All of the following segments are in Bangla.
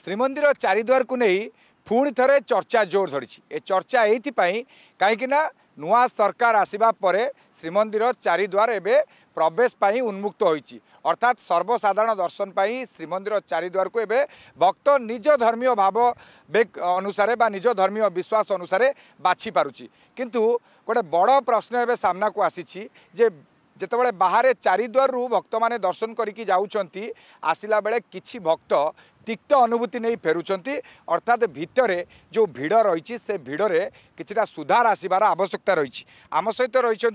ଶ୍ରୀମନ୍ଦିର ଚାରିଦୁଆରକୁ ନେଇ ପୁଣି ଥରେ ଚର୍ଚ୍ଚା ଜୋର ଧରିଛି ଏ ଚର୍ଚ୍ଚା ଏଇଥିପାଇଁ କାହିଁକିନା ନୂଆ ସରକାର ଆସିବା ପରେ ଶ୍ରୀମନ୍ଦିର ଚାରିଦୁଆର ଏବେ ପ୍ରବେଶ ପାଇଁ ଉନ୍ମୁକ୍ତ ହୋଇଛି ଅର୍ଥାତ୍ ସର୍ବସାଧାରଣ ଦର୍ଶନ ପାଇଁ ଶ୍ରୀମନ୍ଦିର ଚାରିଦୁଆରକୁ ଏବେ ଭକ୍ତ ନିଜ ଧର୍ମୀୟ ଭାବ ବେଗ ଅନୁସାରେ ବା ନିଜ ଧର୍ମୀୟ ବିଶ୍ୱାସ ଅନୁସାରେ ବାଛି ପାରୁଛି କିନ୍ତୁ ଗୋଟେ ବଡ଼ ପ୍ରଶ୍ନ ଏବେ ସାମ୍ନାକୁ ଆସିଛି ଯେ ଯେତେବେଳେ ବାହାରେ ଚାରିଦୁଆରରୁ ଭକ୍ତମାନେ ଦର୍ଶନ କରିକି ଯାଉଛନ୍ତି ଆସିଲା ବେଳେ କିଛି ଭକ୍ତ তিক্ত অনুভূতি নেই ফেরুচ্ছেন অর্থাৎ ভিতরে যে ভিড় রয়েছে সে ভিড়রে কিছুটা সুধার আসবার আবশ্যকতা রয়েছে আম সহিত রয়েছেন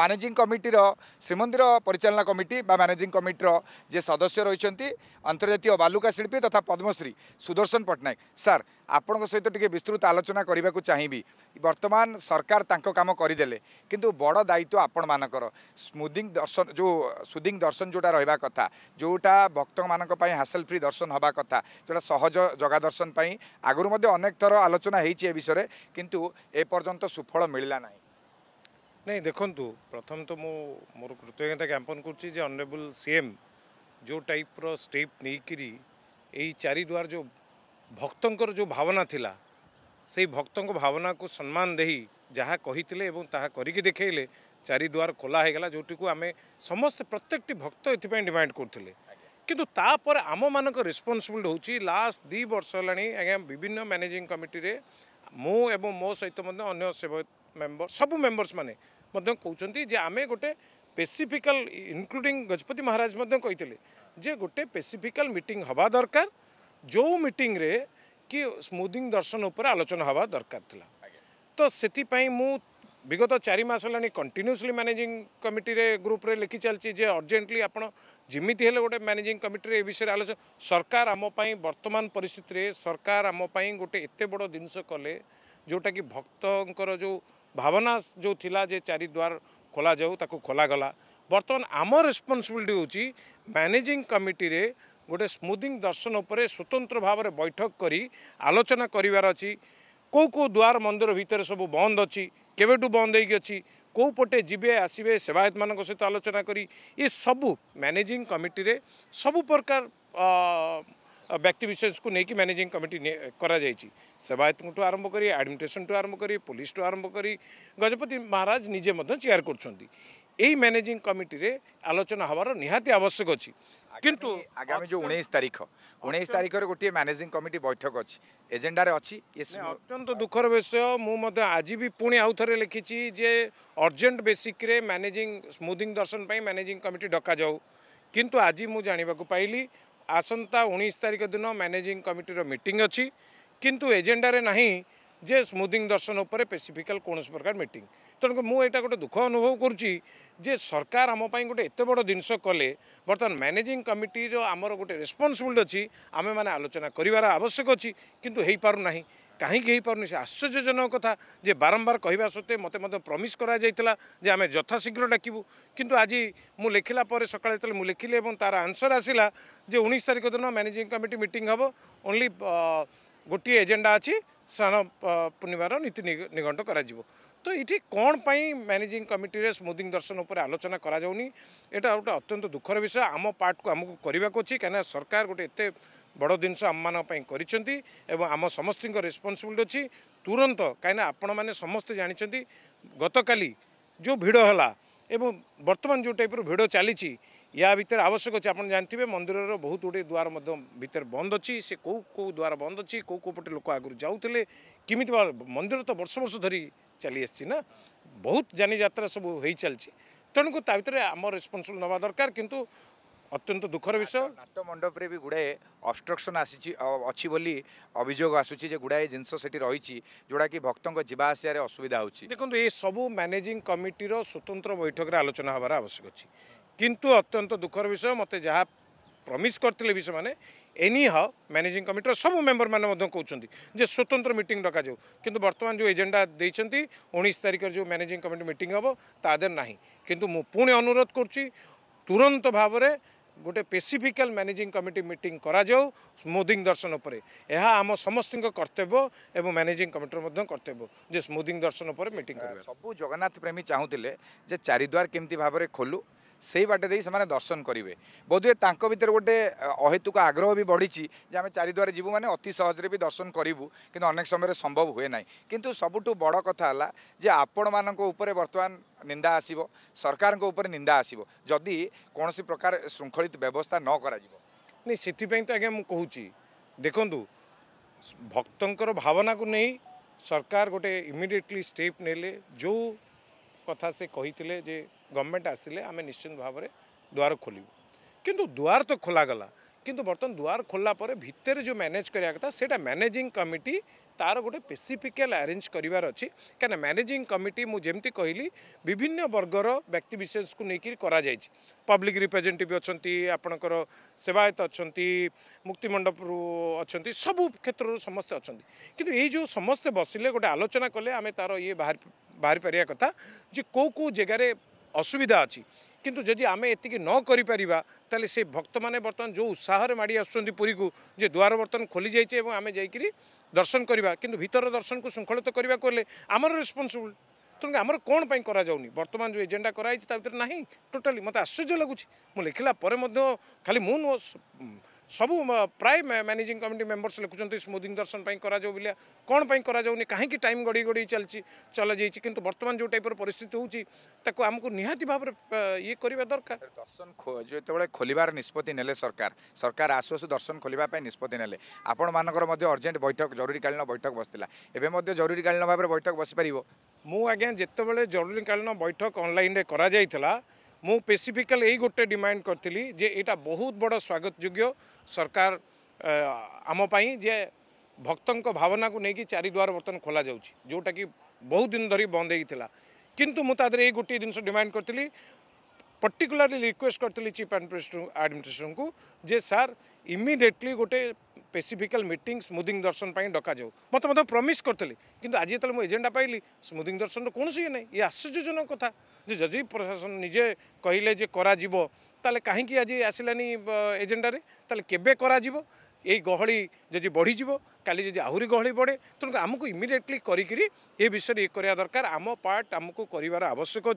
ম্যানেজিং কমিটির শ্রীমন্দির পরিচালনা কমিটি বা ম্যানেজিং কমিটির যে সদস্য রয়েছেন আন্তর্জাতীয় বালুকা শিল্পী তথা পদ্মশ্রী সুদর্শন পট্টনাক স্যার আপনার সহ টিকি বিস্তৃত আলোচনা করা চাহিবি বর্তমান সরকার তাঁক কাম করেদেলে কিন্তু বড় দায়িত্ব আপনার স্মুদিং দর্শন যে সুদিং দর্শন যেটা রহবা কথা যেটা ভক্ত মানুষ হাসেল ফ্রি দর্শন দর্শন হওয়া কথা যেটা সহজ জগা দর্শন পাই আগর মধ্যে অনেক থর আলোচনা হয়েছে এ বিষয়ে কিন্তু এ পর্যন্ত সুফল মিললা না ନାଇଁ ଦେଖନ୍ତୁ ପ୍ରଥମ ତ ମୁଁ ମୋର କୃତଜ୍ଞତା ଜ୍ଞାପନ କରୁଛି ଯେ ଅନରେବୁଲ୍ ସିଏମ୍ ଯେଉଁ ଟାଇପ୍ର ଷ୍ଟେପ୍ ନେଇକିରି ଏଇ ଚାରିଦ୍ୱାର ଯେଉଁ ଭକ୍ତଙ୍କର ଯେଉଁ ଭାବନା ଥିଲା ସେଇ ଭକ୍ତଙ୍କ ଭାବନାକୁ ସମ୍ମାନ ଦେଇ ଯାହା କହିଥିଲେ ଏବଂ ତାହା କରିକି ଦେଖେଇଲେ ଚାରିଦ୍ୱାର ଖୋଲା ହୋଇଗଲା ଯେଉଁଟିକୁ ଆମେ ସମସ୍ତେ ପ୍ରତ୍ୟେକଟି ଭକ୍ତ ଏଥିପାଇଁ ଡିମାଣ୍ଡ କରୁଥିଲେ কিন্তু ତାପରେ ଆମମାନଙ୍କ ରେସ୍ପନ୍ସିବିଲିଟି ହେଉଛି ଲାଷ୍ଟ ଦୁଇ ବର୍ଷ ହେଲାଣି ଆଜ୍ଞା ବିଭିନ୍ନ ମ୍ୟାନେଜିଂ କମିଟିରେ ମୁଁ ଏବଂ ମୋ ସହିତ ମଧ୍ୟ ଅନ୍ୟ ମେମ୍ବର ସବୁ ମେମ୍ବର୍ସ ମାନେ ମଧ୍ୟ କହୁଛନ୍ତି ଯେ ଆମେ ଗୋଟେ ସ୍ପେସିଫିକାଲ ଇନକ୍ଲୁଡିଂ ଗଜପତି ମହାରାଜ ମଧ୍ୟ କହିଥିଲେ ଯେ ଗୋଟେ ସ୍ପେସିଫିକାଲ ମିଟିଂ ହେବା ଦରକାର ଯେଉଁ ମିଟିଂରେ କି ସ୍ମୁଦିଂ ଦର୍ଶନ ଉପରେ ଆଲୋଚନା ହେବା ଦରକାର ଥିଲା ତ ସେଥିପାଇଁ ମୁଁ বিগত চারি মাস হল কন্টিনিউসলি ম্যানেজিং কমিটিরে গ্রুপরে লিখি চালছি যে অর্জেটলি আপনার যেমিতি হলে গোটে ম্যানেজিং কমিটি এ বিষয়ে আলোচনা সরকার আমি বর্তমান পরিস্থিতি সরকার আমি গোটে এত বড় জিনিস কলে যেটা কি ভক্তঙ্কর যে ভাবনা যে লা যে চারিদ্বার খোলা যাও তাকে গলা বর্তমান আমার রেসপন্সিবিলিটি হচ্ছে ম্যানেজিং কমিটিরে গোটে স্মুদিং দর্শন উপরে স্বতন্ত্র ভাবে বৈঠক করে আলোচনা করবার অ কেউ কেউ দ্বার মন্দির ভিতরে সব বন্ধ অ केवु बन्दके सेवायत आसेसत सहित आलोचना कि एसबु म्यानेजिङ कमिटर सबुप्रकार व्यक्तिविशेषको नै म्यानेजिङ कमिटाइस आरम्भ ए आडमिनस्ट्रेसन ठु आरम्भ आरम्भ गजपति महाराज निजे चेयर गर् এই ম্যানেজিং কমিটিরে আলোচনা হওয়ার নিহাতি আবশ্যক অছি কিন্তু আগামী যে উনিশ তারিখ উনিশ তারিখের গোটিয়ে ম্যানেজিং কমিটি বৈঠক অছি এজেন্ডার অছি অত্যন্ত দুঃখর বিষয় মু মধ্যে আজি বি পুনি আউথরে লিখিছি যে অর্জেন্ট বেসিক্রে ম্যানেজিং স্মুদিং দর্শন পাই ম্যানেজিং কমিটি ডকা যাও কিন্তু আজি মু জাণিবাকু পাইলি আসন্তা উনিশ তারিখ দিন ম্যানেজিং কমিটির মিটিং অছি কিন্তু এজেন্ডারে নাহিঁ ଯେ ସ୍ମୁଦିଂ ଦର୍ଶନ ଉପରେ ସ୍ପେସିଫିକାଲ କୌଣସି ପ୍ରକାର ମିଟିଂ ତେଣୁ ମୁଁ ଏଇଟା ଗୋଟେ ଦୁଃଖ ଅନୁଭବ କରୁଛି ଯେ ସରକାର ଆମ ପାଇଁ ଗୋଟେ ଏତେ ବଡ଼ ଜିନିଷ କଲେ ବର୍ତ୍ତମାନ ମ୍ୟାନେଜିଂ କମିଟିର ଆମର ଗୋଟେ ରେସ୍ପନ୍ସିବିଲିଟି ଅଛି ଆମେମାନେ ଆଲୋଚନା କରିବାର ଆବଶ୍ୟକ ଅଛି କିନ୍ତୁ ହେଇପାରୁନାହିଁ କାହିଁକି ହେଇପାରୁନି ସେ ଆଶ୍ଚର୍ଯ୍ୟଜନକ କଥା ଯେ ବାରମ୍ବାର କହିବା ସତ୍ତ୍ୱେ ମୋତେ ମଧ୍ୟ ପ୍ରମିସ୍ କରାଯାଇଥିଲା ଯେ ଆମେ ଯଥାଶୀଘ୍ର ଡାକିବୁ କିନ୍ତୁ ଆଜି ମୁଁ ଲେଖିଲା ପରେ ସକାଳେ ଯେତେବେଳେ ମୁଁ ଲେଖିଲି ଏବଂ ତା'ର ଆନ୍ସର୍ ଆସିଲା ଯେ ଉଣେଇଶ ତାରିଖ ଦିନ ମ୍ୟାନେଜିଂ କମିଟି ମିଟିଂ ହେବ ଓନ୍ଲି ଗୋଟିଏ ଏଜେଣ୍ଡା ଅଛି ସ୍ନାନ ପୂର୍ଣ୍ଣିମାର ନୀତି ନିଘଣ୍ଟ କରାଯିବ ତ ଏଠି କ'ଣ ପାଇଁ ମ୍ୟାନେଜିଂ କମିଟିରେ ସ୍ମୁଦିଂ ଦର୍ଶନ ଉପରେ ଆଲୋଚନା କରାଯାଉନି ଏଇଟା ଗୋଟେ ଅତ୍ୟନ୍ତ ଦୁଃଖର ବିଷୟ ଆମ ପାର୍ଟକୁ ଆମକୁ କରିବାକୁ ଅଛି କାହିଁକିନା ସରକାର ଗୋଟେ ଏତେ ବଡ଼ ଜିନିଷ ଆମମାନଙ୍କ ପାଇଁ କରିଛନ୍ତି ଏବଂ ଆମ ସମସ୍ତଙ୍କ ରେସ୍ପନ୍ସିବିଲିଟି ଅଛି ତୁରନ୍ତ କାହିଁକିନା ଆପଣମାନେ ସମସ୍ତେ ଜାଣିଛନ୍ତି ଗତକାଲି ଯେଉଁ ଭିଡ଼ ହେଲା ଏବଂ ବର୍ତ୍ତମାନ ଯେଉଁ ଟାଇପ୍ର ଭିଡ଼ ଚାଲିଛି या भित्र आवश्यक अच्छे आप जानते हैं मंदिर बहुत गुटे द्वार भितर बंद अच्छी से कौ कौ द्वार बंद अच्छी कौ कौ पटे लोक आगुरी जाऊे किमी मंदिर तो वर्ष वर्ष धरी चली ना बहुत जानी जात्रा सब हो चलती तेणुकू ता भितर आम रेस्पनसबल नवा दरकार कितु অত্যন্ত দুঃখর বিষয় নাট্যমণ্ডপে বি গুড়ায়ে অবস্ট্রকশন আসিছি অছি বলি অভিযোগ আসুচি যে গুড়ায়ে জিনিস সেটি রয়েছে যেটা কি ভক্তঙ্ক যা আসিয়ার অসুবিধা হচ্ছে দেখুন এই সবু ম্যানেজিং কমিটির স্বতন্ত্র বৈঠকরে আলোচনা হবার আবশ্যক অছি কিন্তু অত্যন্ত দুঃখর বিষয় মতো যা প্রমিস করলে বি সে এনি হাও ম্যানেজিং কমিটির সব মেম্বর মানে, মানে কৌন যে স্বতন্ত্র মিটিং ডকা যাও কিন্তু বর্তমান যে এজেন্ডা দিয়েছেন উনিশ তারিখের যে ম্যানেজিং কমিটি মিটিং হব তাদের না কিন্তু মু পুনে অনুরোধ করছি তুরন্ত ভাবে গোটে পেসিফিকাল ম্যানেজিং কমিটি মিটিং করা যাও স্মুদিং দর্শন উপরে এহা আম সমস্ত কর্তব্য এবং ম্যানেজিং কমিটির মধ্যে কর্তব্য যে স্মুদিং দর্শন উপরে মিটিং করবে সব জগন্নাথ প্রেমী চাহুলে যে চারিদ্বার কমিটি ভাবে খোলু सही बाटेदेखि दर्शन गरे बोध भित्र गए अहेतुक आग्रही बढिन्छ चारिवार जीव म अति भी दर्शन गरु कि अनेक समय संभव हे नै कि सबुठु बड कथा जे आपण होलापण मर्तमान निन्दा आसकारको उप निा आसि कि प्रकार शृङ्खलित व्यवस्था नकराप्नु कि देखु भक्त भावना को कु सरकार गोटे इमिडिएटली स्टेप नैले जो कथा से सेले গভর্নমেন্ট আসলে আমি নিশ্চিত ভাবে দ্বার খোলু কিন্তু দ্বার তো খোলাগলা কিন্তু বর্তমান দ্বার খোলা পরে ভিতরে যে ম্যানেজ করা কথা সেটা ম্যানেজিং কমিটি তার গোটে স্পেসিফিকাল আরেঞ্জ করবার অছি কেন ম্যানেজিং কমিটি মু যেমতি কহিলি বিভিন্ন বর্গর ব্যক্তিবিশেষকু নেইকি করা যাইছি পব্লিক রিপ্রেজেন্টেটিভ অছন্তি আপনার সেবায়ত অছন্তি মুক্তিমণ্ডপরু অছন্তি সবু ক্ষেত্রর সমস্ত অছন্তি কিন্তু এই যে সমস্তে বসিলে গোটে আলোচনা কলে আমি তার ইয়ে বাহার বাহারি পারিয়া কথা যে কেউ কেউ জায়গায় অসুবিধা আছে কিন্তু যদি আমি এতিকি ন পারা তাহলে সেই মানে বর্তমান যে উৎসাহরে মাড়ি আসছেন পুরীকে যে দুয়ার বর্তমান খোলি যাই এবং আমি যাই দর্শন করা কিন্তু ভিতর দর্শনকে শৃঙ্খলিত করা হলে আমার রেসপন্সিবল তেমন আমার কোণ পাই করা যাওনি বর্তমান যে এজেন্ডা করা হয়েছে তা ভিতরে না টোটালি মতো আশ্চর্য লাগুছি মু লেখিলা পরে খালি মু सबै प्राय म्यानेजिङ कमिटी मेम्बर्स लेखुन्छ स्मुदिङ दर्शन पनि गराऊ बिहा कमै गराऊनी काहीँक टाइम चल चाहिँ चलाइछु बर्तन जो टाइप र परिस्थिति हुन्छ भाव आमुक ये भावर दरकार दर्शन जति बेला खोलिएर निष्पत्ति नै सरकार सरकार आसुआसु दर्शन खोलिएको निष्पत्ति नले आर अर्जेंट बैठक जरुरकालीन बैठक बसिला एम जरुरीकालीन भावना बैठक बसिपार म आज जरुरीकालीन बैठक अनल मुसीफिकाल यही गोटे डिमाण्ड करी जे यहाँ बहुत बड़ स्वागत योग्य सरकार आमपाई जे भक्त भावना को लेकिन चारिद्वार बर्तन खोल जाऊँगी जोटा कि बहुत दिन धरी बंद होता कितु मुझे ये गोटे जिनस डिमाण करी पर्टिकुला रिक्वेस्ट करी चिफ एंड को जे सार इमिडिएटली गोटे ସ୍ପେସିଫିକାଲ ମିଟିଂ ସ୍ମୁଦିଂ ଦର୍ଶନ ପାଇଁ ଡକାଯାଉ ମୋତେ ମଧ୍ୟ ପ୍ରମିସ୍ କରିଥିଲି କିନ୍ତୁ ଆଜି ଯେତେବେଳେ ମୁଁ ଏଜେଣ୍ଡା ପାଇଲି ସ୍ମୁଦିଂ ଦର୍ଶନର କୌଣସି ଇଏ ନାହିଁ ଇଏ ଆଶ୍ଚର୍ଯ୍ୟଜନକ କଥା ଯେ ଯଦି ପ୍ରଶାସନ ନିଜେ କହିଲେ ଯେ କରାଯିବ ତାହେଲେ କାହିଁକି ଆଜି ଆସିଲାନି ଏଜେଣ୍ଡାରେ ତାହେଲେ କେବେ କରାଯିବ এই গহলি যদি বড়িযোগ কালি যদি আহরি গহলি বড়ে তেমন আমি ইমিডিয়েটলি করি এ বিষয়ে ইয়ে করা দরকার আম পার্ট আমি করবার আবশ্যক অ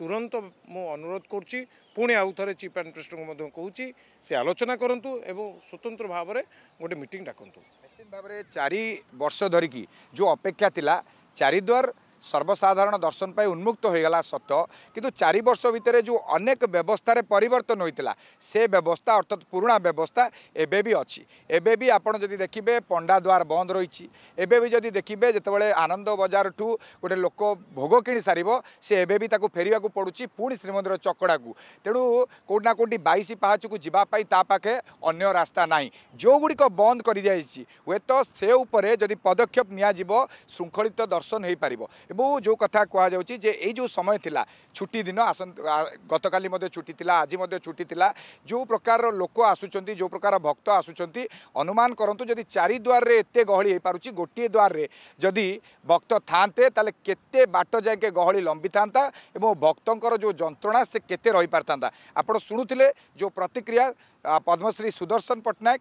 ତୁରନ୍ତ ମୁଁ ଅନୁରୋଧ କରୁଛି ପୁଣି ଆଉ ଥରେ ଚିଫ୍ ଆଡ଼ମିନିଷ୍ଟ୍ରେଟରଙ୍କୁ ମଧ୍ୟ କହୁଛି ସେ ଆଲୋଚନା କରନ୍ତୁ ଏବଂ ସ୍ୱତନ୍ତ୍ର ଭାବରେ ଗୋଟେ ମିଟିଂ ଡାକନ୍ତୁ ନିଶ୍ଚିତ ଭାବରେ ଚାରି ବର୍ଷ ଧରିକି ଯେଉଁ ଅପେକ୍ଷା ଥିଲା ଚାରିଦ୍ୱାର সর্বসাধারণ দর্শন পাই উন্মুক্ত হয়ে গেল সত্য কিন্তু চারি বর্ষ ভিতরে যে অনেক ব্যবস্থার পরিবর্তন হয়েছিল সে ব্যবস্থা অর্থাৎ পুরোনা ব্যবস্থা এবে বি অছি এবে বি আপনার যদি দেখবে পণ্ডা দ্বার বন্ধ রয়েছে এবে বি যদি দেখবে যেতবে আনন্দ বজার ঠু গোটে লোক ভোগ কিনি সারিব সে এবে বি তাকে ফেরিয়া পড়ুছি পুঁ শ্রীমন্দির চকড়া তেণু কোটি না কোটি বাইশ পাহাচকু যা তা পাখে অন্য রাস্তা নাই যেগুড়ি বন্ধ করে দিয়েছি হুয়েত সে উপরে যদি পদক্ষেপ নিয়ে যাব শৃঙ্খলিত দর্শন হয়ে পার এবং যে কথা কুযাচ্ছি যে এই যে সময় লা ছুটি দিন আস গতকাল ছুটি লা আজ ছুটি লা যে প্রকার লোক আসুচার যে প্রকার ভক্ত আসুচার অনুমান করতু যদি চারি দ্বারে এত গহলি হয়ে পুচি গোটিয়ে দ্বারে যদি ভক্ত থাকে তাহলে কেতে বাট যাকে গহলি লম্বি থাকে এবং ভক্তর যে যন্ত্রণা সে কেতে রইপার আপনার শুণুলে যে প্রতিক্রিয়া পদ্মশ্রী সুদর্শন পট্টনাক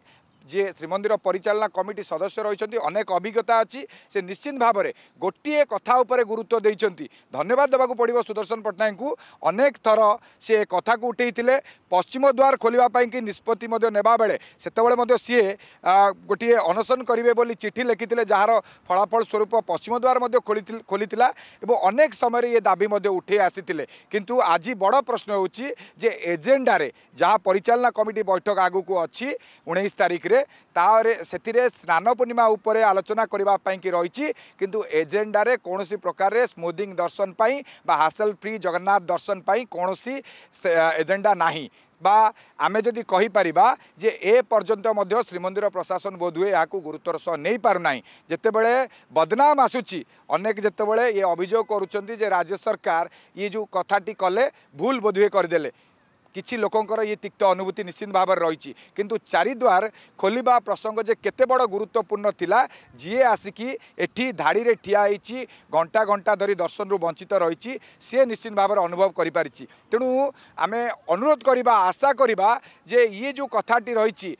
ଯିଏ ଶ୍ରୀମନ୍ଦିର ପରିଚାଳନା କମିଟି ସଦସ୍ୟ ରହିଛନ୍ତି ଅନେକ ଅଭିଜ୍ଞତା ଅଛି ସେ ନିଶ୍ଚିତ ଭାବରେ ଗୋଟିଏ କଥା ଉପରେ ଗୁରୁତ୍ୱ ଦେଇଛନ୍ତି ଧନ୍ୟବାଦ ଦେବାକୁ ପଡ଼ିବ ସୁଦର୍ଶନ ପଟ୍ଟନାୟକଙ୍କୁ ଅନେକ ଥର ସିଏ କଥାକୁ ଉଠାଇଥିଲେ ପଶ୍ଚିମ ଦ୍ୱାର ଖୋଲିବା ପାଇଁକି ନିଷ୍ପତ୍ତି ମଧ୍ୟ ନେବାବେଳେ ସେତେବେଳେ ମଧ୍ୟ ସିଏ ଗୋଟିଏ ଅନଶନ କରିବେ ବୋଲି ଚିଠି ଲେଖିଥିଲେ ଯାହାର ଫଳାଫଳ ସ୍ୱରୂପ ପଶ୍ଚିମ ଦ୍ୱାର ମଧ୍ୟ ଖୋଲିଥିଲା ଏବଂ ଅନେକ ସମୟରେ ଇଏ ଦାବି ମଧ୍ୟ ଉଠାଇ ଆସିଥିଲେ କିନ୍ତୁ ଆଜି ବଡ଼ ପ୍ରଶ୍ନ ହେଉଛି ଯେ ଏଜେଣ୍ଡାରେ ଯାହା ପରିଚାଳନା କମିଟି ବୈଠକ ଆଗକୁ ଅଛି ଉଣେଇଶ ତାରିଖରେ ନୀତିରେ ତାରେ ସେଥିରେ ସ୍ନାନ ପୂର୍ଣ୍ଣିମା ଉପରେ ଆଲୋଚନା କରିବା ପାଇଁକି ରହିଛି କିନ୍ତୁ ଏଜେଣ୍ଡାରେ କୌଣସି ପ୍ରକାରରେ ସ୍ମୁଦିଂ ଦର୍ଶନ ପାଇଁ ବା ହାସଲ ଫ୍ରି ଜଗନ୍ନାଥ ଦର୍ଶନ ପାଇଁ କୌଣସି ଏଜେଣ୍ଡା ନାହିଁ বা আমি যদি কহিপারা যে এ পর্যন্ত মধ্য শ্রীমন্দির প্রশাসন বোধহুয়ে এখন গুরুত্বর সহ নেই পারু না যেতবে বদনাম আসুচি অনেক যেতবে ইয়ে অভিযোগ করছেন যে রাজ্য সরকার ইয়ে যে কথাটি কলে ভুল বোধহুয়ে করেদেলে କିଛି ଲୋକଙ୍କର ଇଏ ତିକ୍ତ ଅନୁଭୂତି ନିଶ୍ଚିତ ଭାବରେ ରହିଛି କିନ୍ତୁ ଚାରିଦ୍ୱାର ଖୋଲିବା ପ୍ରସଙ୍ଗ ଯେ କେତେ ବଡ଼ ଗୁରୁତ୍ୱପୂର୍ଣ୍ଣ ଥିଲା ଯିଏ ଆସିକି ଏଠି ଧାଡ଼ିରେ ଠିଆ ହେଇଛି ଘଣ୍ଟା ଘଣ୍ଟା ଧରି ଦର୍ଶନରୁ ବଞ୍ଚିତ ରହିଛି ସିଏ ନିଶ୍ଚିତ ଭାବରେ ଅନୁଭବ କରିପାରିଛି ତେଣୁ ଆମେ ଅନୁରୋଧ କରିବା ଆଶା କରିବା ଯେ ଇଏ ଯେଉଁ କଥାଟି ରହିଛି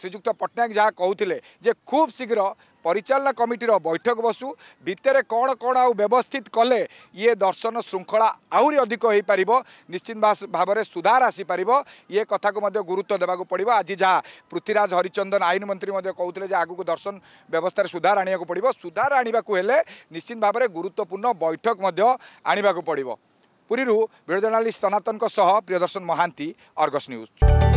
ଶ୍ରୀଯୁକ୍ତ ପଟ୍ଟନାୟକ ଯାହା କହୁଥିଲେ ଯେ ଖୁବ୍ ଶୀଘ୍ର ପରିଚାଳନା କମିଟିର ବୈଠକ ବସୁ ଭିତରେ କ'ଣ କ'ଣ ଆଉ ବ୍ୟବସ୍ଥିତ କଲେ ଇଏ ଦର୍ଶନ ଶୃଙ୍ଖଳା ଆହୁରି ଅଧିକ ହୋଇପାରିବ ନିଶ୍ଚିତ ଭାବରେ ସୁଧାର ଆସିପାରିବ ଇଏ କଥାକୁ ମଧ୍ୟ ଗୁରୁତ୍ୱ ଦେବାକୁ ପଡ଼ିବ ଆଜି ଯାହା ପୃଥ୍ୱୀରାଜ ହରିଚନ୍ଦନ ଆଇନ ମନ୍ତ୍ରୀ ମଧ୍ୟ କହୁଥିଲେ ଯେ ଆଗକୁ ଦର୍ଶନ ବ୍ୟବସ୍ଥାରେ ସୁଧାର ଆଣିବାକୁ ପଡ଼ିବ ସୁଧାର ଆଣିବାକୁ ହେଲେ ନିଶ୍ଚିତ ଭାବରେ ଗୁରୁତ୍ୱପୂର୍ଣ୍ଣ ବୈଠକ ମଧ୍ୟ ଆଣିବାକୁ ପଡ଼ିବ ପୁରୀରୁ ବିଡ଼ଜଣାଳୀ ସନାତନଙ୍କ ସହ ପ୍ରିୟଦର୍ଶନ ମହାନ୍ତି ଅର୍ଗସ ନ୍ୟୁଜ୍